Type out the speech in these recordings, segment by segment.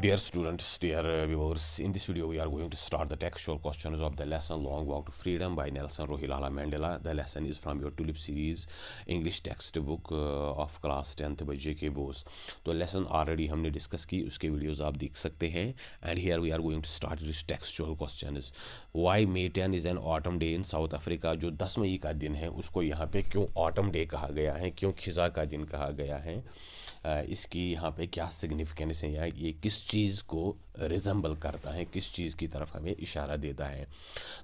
Dear students, dear viewers, in this video we are going to start the textual questions of the lesson Long Walk to Freedom by Nelson Rohilala Mandela. The lesson is from your Tulip series English textbook uh, of class 10th by J.K. Bose. तो lesson already हमने discuss की उसके videos आप देख सकते हैं and here we are going to start this textual questions. Why May 10 is an autumn day in South Africa? जो 10 मई का दिन है उसको यहाँ पे क्यों autumn day कहा गया है क्यों खिजा का दिन कहा गया है इसकी यहाँ पे क्या सिग्निफिकेंस है या ये किस चीज़ को रिजम्बल करता है किस चीज़ की तरफ हमें इशारा देता है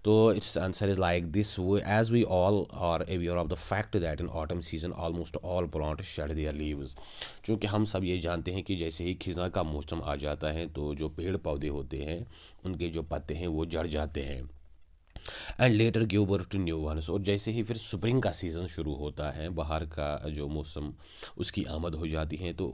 तो its answer is like this as we all are aware of the fact that in autumn season almost all plant shed their leaves चूँकि हम सब ये जानते हैं कि जैसे ही खिजा का मौसम आ जाता है तो जो पेड़ पौधे होते हैं उनके जो पत्ते हैं वो जड़ जाते हैं and later give birth to new ones और जैसे ही फिर स्प्रिंग का सीज़न शुरू होता है बाहर का जो मौसम उसकी आमद हो जाती है तो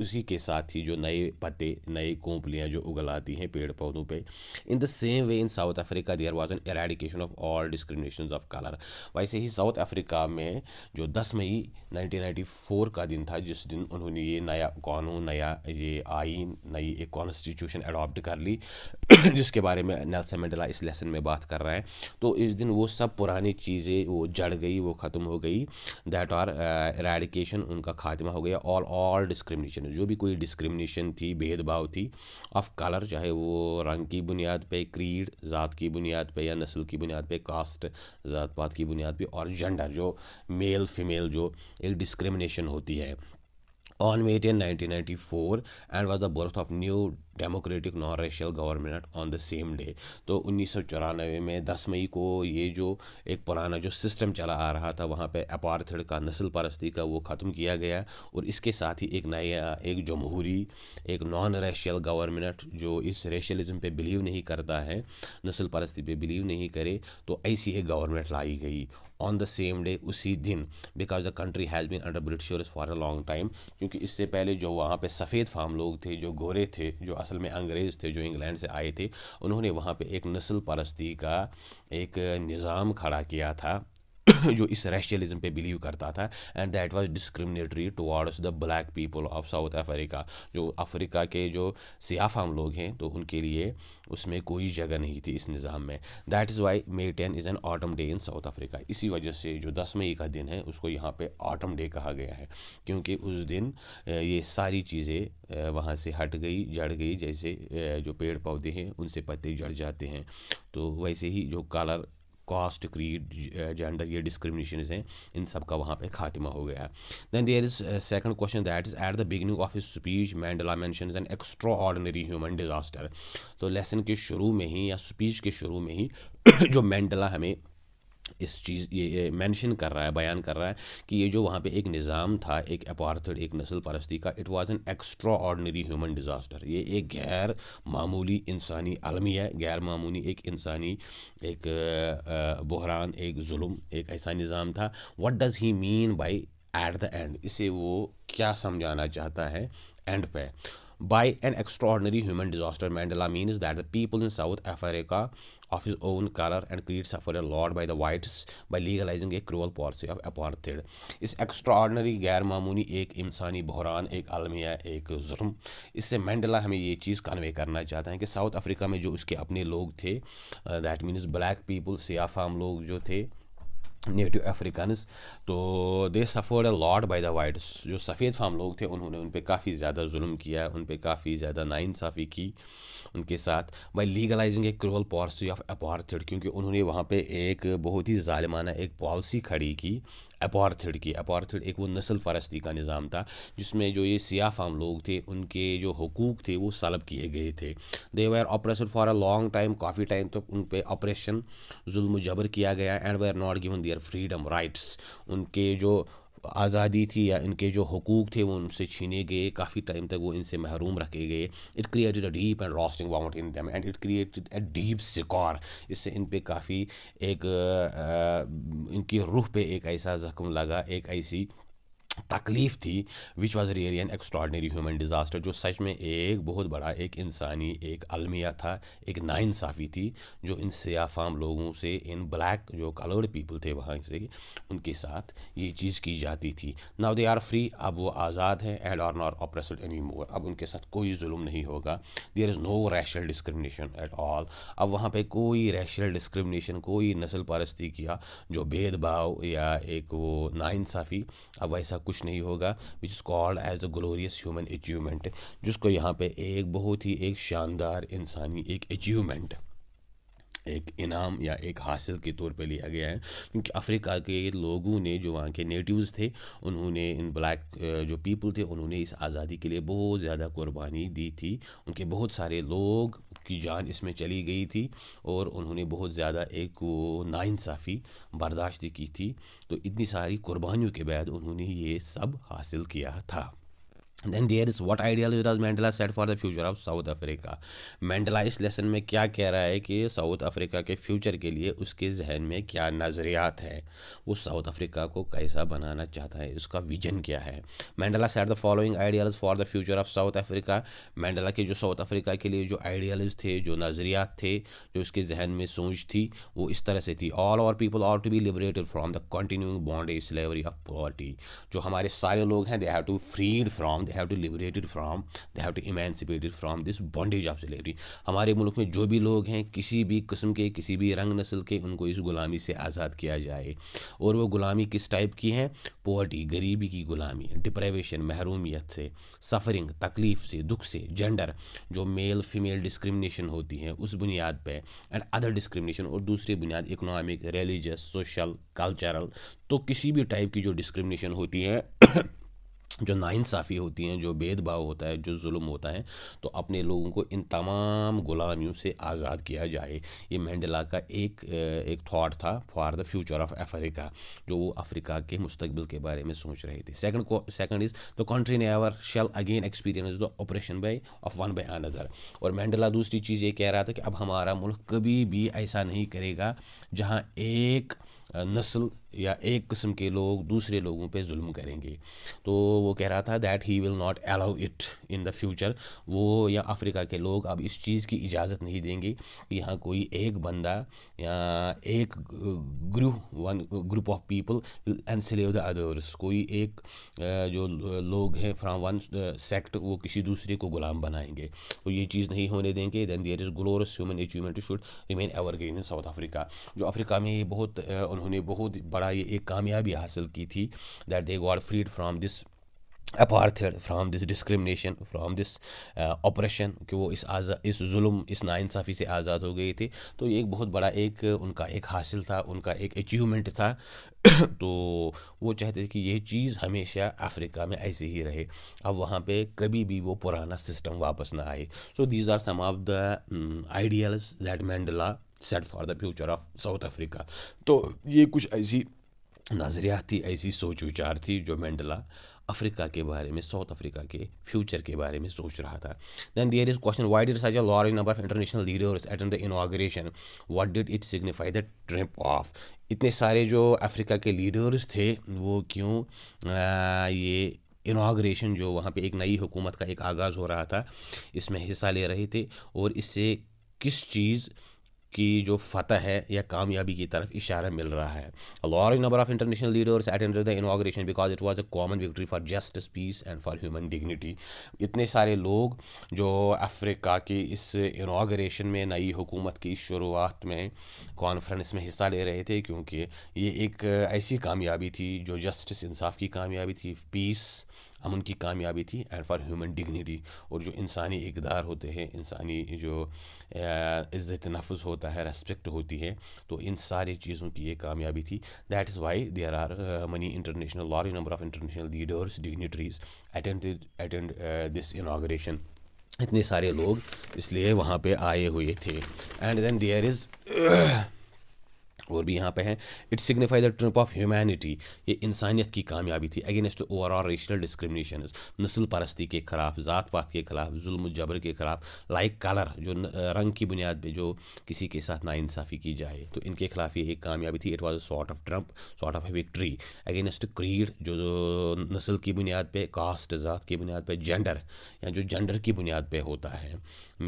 उसी के साथ ही जो नए पत्ते नए कोंपलियाँ जो उगल आती हैं पेड़ पौधों पे in the same way in South Africa there was an eradication of all discrimination of colour वैसे ही साउथ अफ्रीका में जो 10 मई 1994 का दिन था जिस दिन उन्होंने ये नया कानून नया ये आइन नई एक कॉन्स्टिट्यूशन अडॉप्ट कर ली जिसके बारे में नेल्सन मंडेला इस लेसन में बात कर रहे हैं तो इस दिन वो सब पुरानी चीज़ें वो जड़ गई वो ख़त्म हो गई दैट आर एराडिकेशन उनका खात्मा हो गया ऑल ऑल डिस्क्रिमिनेशन जो भी कोई डिस्क्रिमिनेशन थी भेदभाव थी ऑफ कलर चाहे वो रंग की बुनियाद पे क्रीड ज़ात की बुनियाद पे या नस्ल की बुनियाद पे कास्ट ज़ात पात की बुनियाद पे और जेंडर जो मेल फीमेल जो एक डिस्क्रिमिनेशन होती है in nineteen ninety four and was the birth of new democratic non racial government on the same day तो उन्नीस में 10 मई को ये जो एक पुराना जो सिस्टम चला आ रहा था वहाँ पे अपार्थड का नस्ल परस्ती का वो ख़त्म किया गया और इसके साथ ही एक नया एक जमहूरी एक नॉन रेशियल गवर्नमेंट जो इस रेशलिज़म पे बिलीव नहीं करता है नस्ल परस्ती पे बिलीव नहीं करे तो ऐसी एक गवर्नमेंट लाई गई ऑन द सेम डे उसी दिन because the country has been under Britishers for a long time क्योंकि इससे पहले जो वहाँ पे सफ़ेद फार्म लोग थे जो गोरे थे जो असल में अंग्रेज़ थे जो इंग्लैंड से आए थे उन्होंने वहाँ पर एक नस्ल परस्ती का एक निज़ाम खड़ा किया था जो इस रैशलिज्म पे बिलीव करता था and that was discriminatory towards the black people of South Africa जो अफ्रीका के जो हम लोग हैं तो उनके लिए उसमें कोई जगह नहीं थी इस निज़ाम में that is why May ten is an autumn day in South Africa इसी वजह से जो दस मई का दिन है उसको यहाँ पे ऑटम डे कहा गया है क्योंकि उस दिन ये सारी चीज़ें वहाँ से हट गई जड़ गई जैसे जो पेड़ पौधे हैं उनसे पत्ते जड़ जाते हैं तो वैसे ही जो कलर कास्ट क्रीड जेंडर ये डिस्क्रिमिनेशन हैं इन सब का वहाँ पर खात्मा हो गया then there is second question that is at the beginning of his speech Mandela mention an extraordinary human disaster तो लेसन के शुरू में ही या स्पीच के शुरू में ही जो मैंडला हमें इस चीज़ ये मेंशन कर रहा है बयान कर रहा है कि ये जो वहाँ पे एक निज़ाम था एक अपार्थड एक नस्ल परस्ती का it was an extraordinary human disaster ये एक गैर मामूली इंसानी आलमी है गैर मामूली एक इंसानी एक बहरान एक जुल्म एक ऐसा निज़ाम था what does he mean by at the end इसे वो क्या समझाना चाहता है एंड पे by an extraordinary human disaster, Mandela means that the people in South Africa of his own color and creed suffered a lot by the whites by legalizing a cruel policy of apartheid. is extraordinary gair गैर मामूली एक इंसानी बहरान एक अलमिया एक जुर्म इससे मैंडला हमें ये चीज़ कन्वे करना चाहता है कि साउथ अफ्रीका में जो उसके अपने लोग थे दैट मीन्स ब्लैक पीपल सियाफाम लोग जो थे नेटिव अफ्रीकन्स तो they suffered a lot by the whites जो सफ़ेद फाम लोग थे उन्होंने उन पर काफ़ी ज़्यादा जुल्म किया उन पर काफ़ी ज़्यादा नाइंसाफ़ी की उनके साथ by legalizing a cruel policy of apartheid क्योंकि उन्होंने वहाँ पे एक बहुत ही ालिमाना एक पॉलिसी खड़ी की अपारथड की अपारथड एक वो नस्ल परस्ती का निज़ाम था जिसमें जो ये सियाह फाम लोग थे उनके जो हकूक़ थे वो सलब किए गए थे they were oppressed for a long time काफ़ी टाइम तक तो उन पर ऑपरेशन जुल्म जबर किया गया and were not given their freedom rights उनके जो आज़ादी थी या इनके जो हकूक़ थे वो उनसे छीने गए काफ़ी टाइम तक वो इनसे महरूम रखे गए it created a deep and lasting wound in them and it created a deep scar इससे इन पर काफ़ी एक आ, इनकी रूह पे एक ऐसा जख्म लगा एक ऐसी तकलीफ थी which was really an extraordinary human disaster जो सच में एक बहुत बड़ा एक इंसानी एक अलमिया था एक नाइंसाफ़ी थी जो इन सियाफाम लोगों से इन ब्लैक जो कलर्ड पीपल थे वहाँ से उनके साथ ये चीज़ की जाती थी नाउ दे आर फ्री अब वो आज़ाद हैं and are not oppressed any more अब उनके साथ कोई जुल्म नहीं होगा there is no racial discrimination at all अब वहाँ पर कोई रैशल डिस्क्रमिनेशन कोई नस्ल परस्ती किया जो भेदभाव या एक वो नाइंसाफ़ी अब वैसा कुछ नहीं होगा which is called as the glorious human achievement जिसको यहाँ पे एक बहुत ही एक शानदार इंसानी एक अचीवमेंट एक इनाम या एक हासिल के तौर पे लिया गया है क्योंकि अफ्रीका के लोगों ने जो वहाँ के नेटिव्स थे उन्होंने इन ब्लैक जो पीपल थे उन्होंने इस आज़ादी के लिए बहुत ज़्यादा कुर्बानी दी थी उनके बहुत सारे लोग की जान इसमें चली गई थी और उन्होंने बहुत ज़्यादा एक वो नाइंसाफ़ी बर्दाश्त की थी तो इतनी सारी कुर्बानियों के बाद उन्होंने ये सब हासिल किया था then there is what ideal यूराज Mandela set for the future of South Africa Mandela इस लेसन में क्या कह रहा है कि साउथ अफ्रीका के फ्यूचर के लिए उसके जहन में क्या नज़रियात है वो साउथ अफ्रीका को कैसा बनाना चाहता है उसका विजन क्या है Mandela set the following ideal for the future of South Africa Mandela के जो साउथ अफ्रीका के लिए जो आइडियल थे जो नज़रियात थे जो उसके जहन में सोच थी वो इस तरह से थी all our people all to be liberated from the continuing bond slavery of poverty जो हमारे सारे लोग हैं they have to freed from they have to liberated it they have to emancipated emancipate this bondage of slavery हमारे मुल्क में जो भी लोग हैं किसी भी किस्म के किसी भी रंग नस्ल के उनको इस ग़ुलामी से आज़ाद किया जाए और वो ग़ुलामी किस टाइप की है पोवर्टी गरीबी की ग़ुलामी डिप्रेवेशन महरूमियत से सफरिंग तकलीफ़ से दुख से जेंडर जो मेल फीमेल डिस्क्रिमिनेशन होती है उस बुनियाद पर एंड अदर डिस्क्रिमिनेशन और दूसरी बुनियाद इकनॉमिक रिलीजस सोशल कल्चरल तो किसी भी टाइप की जो डिस्क्रिमिनेशन होती है जो नाइंसाफ़ी होती हैं जो भेदभाव होता है जो जुल्म होता है तो अपने लोगों को इन तमाम गुलामियों से आज़ाद किया जाए ये मैंडला का एक एक थाट था for the future of Africa जो वो अफ्रीका के मुस्तबिल के बारे में सोच रहे थे second second is the country ever shall again experience the oppression by of one by another और मैंडला दूसरी चीज़ ये कह रहा था कि अब हमारा मुल्क कभी भी ऐसा नहीं करेगा जहाँ एक नस्ल या एक किस्म के लोग दूसरे लोगों पे जुल्म करेंगे तो वो कह रहा था that he will not allow it in the future वो या अफ्रीका के लोग अब इस चीज़ की इजाज़त नहीं देंगे कि यहाँ कोई एक बंदा या एक group one group of people and enslave the others कोई एक जो लोग हैं फ्राम वन सेक्ट वो किसी दूसरे को गुलाम बनाएंगे तो ये चीज़ नहीं होने देंगे then there is glorious human achievement should remain ever in South Africa जो अफ्रीका में ये बहुत uh, उन्होंने बहुत बड़ा ये एक कामयाबी हासिल की थी that they got freed from this apartheid from this discrimination from this oppression कि वो इस आज़ा इस जुल्म इस नाानसाफ़ी से आज़ाद हो गए थे तो ये एक बहुत बड़ा एक उनका एक हासिल था उनका एक अचीवमेंट था तो वो चाहते थे कि यह चीज़ हमेशा अफ्रीका में ऐसे ही रहे अब वहाँ पे कभी भी वो पुराना सिस्टम वापस ना आए so these are some of the ideals that Mandela set for the future of South Africa तो ये कुछ ऐसी नज़रिया थी ऐसी सोच विचार थी जो मैंडला अफ्रीका के बारे में साउथ अफ्रीका के फ्यूचर के बारे में सोच रहा था then there is question why did such a large number of international leaders attend the inauguration what did it signify the triumph of इतने सारे जो अफ्रीका के लीडर्स थे वो क्यों ये इनाग्रेशन जो वहाँ पे एक नई हुकूमत का एक आगाज़ हो रहा था इसमें हिस्सा ले रहे थे और इससे किस चीज़ की जो फतह है या कामयाबी की तरफ इशारा मिल रहा है large number of international leaders attended the inauguration because it was a common victory for justice peace and for human dignity इतने सारे लोग जो अफ्रीका की इस इनाग्रेशन में नई हुकूमत की शुरुआत में कॉन्फ्रेंस में हिस्सा ले रहे थे क्योंकि ये एक ऐसी कामयाबी थी जो जस्टिस इंसाफ की कामयाबी थी पीस अमन की कामयाबी थी एंड फॉर ह्यूमन डिग्निटी और जो इंसानी इकदार होते हैं इंसानी जो इज़्ज़त नफज होता है रेस्पेक्ट होती है तो इन सारी चीज़ों की ये कामयाबी थी that is why there are many international large number of international leaders dignitaries attend this inauguration इतने सारे लोग इसलिए वहाँ पे आए हुए थे एंड देन देयर इज़ और भी यहाँ पे है it signify the triumph of humanity ये इंसानियत की कामयाबी थी अगेंस्ट ओवरऑल रेशनल डिस्क्रिमिनेशन नस्ल परस्ती के खिलाफ ज़ात पात के खिलाफ जुल्म जबर के खिलाफ लाइक कलर जो रंग की बुनियाद पर जो किसी के साथ नाइंसाफ़ी की जाए तो इनके खिलाफ ये एक कामयाबी थी it was sort of triumph sort of a victory against creed जो नस्ल की बुनियाद पर कास्ट ज़ात की बुनियाद पर जेंडर या जो जेंडर की बुनियाद पर होता है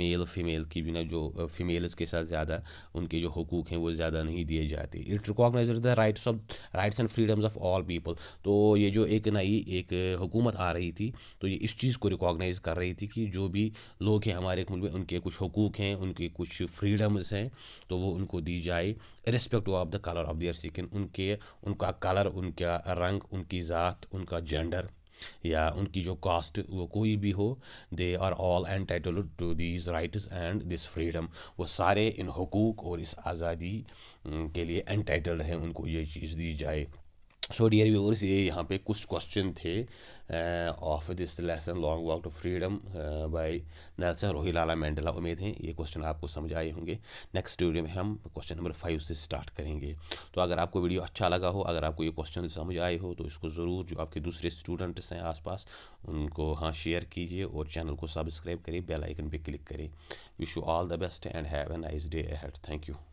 मेल फीमेल की बिना जो फीमेल्स के साथ ज़्यादा उनके जो हकूक़ हैं वो ज़्यादा नहीं दिए जाते it recognize the rights of rights and freedoms of all people तो ये जो एक नई एक हुकूमत आ रही थी तो ये इस चीज़ को रिकॉगनाइज़ कर रही थी कि जो भी लोग हैं हमारे मुल्क में उनके कुछ हकूक़ हैं उनके कुछ फ्रीडम्स हैं तो वो उनको दी जाए respect of the colour of their skin उनके उनका कलर उनका रंग उनकी ज़ात उनका जेंडर या उनकी जो कास्ट वो कोई भी हो they are all entitled to these rights and this freedom वो सारे इन हकूक़ और इस आज़ादी के लिए एंटाइटल्ड हैं उनको ये चीज़ दी जाए सो डियर व्यूअर्स ये यहाँ पे कुछ क्वेश्चन थे of this lesson long walk to freedom by Nelson Rolihlahla Mandela उम्मीद है ये क्वेश्चन आपको समझ आए होंगे नेक्स्ट वीडियो में हम क्वेश्चन नंबर फाइव से स्टार्ट करेंगे तो अगर आपको वीडियो अच्छा लगा हो अगर आपको ये क्वेश्चन समझ आए हो तो इसको ज़रूर जो आपके दूसरे स्टूडेंट्स हैं आसपास उनको हाँ शेयर कीजिए और चैनल को सब्सक्राइब करें बेलाइकन पर क्लिक करें यू शू all the best and have a nice day had thank you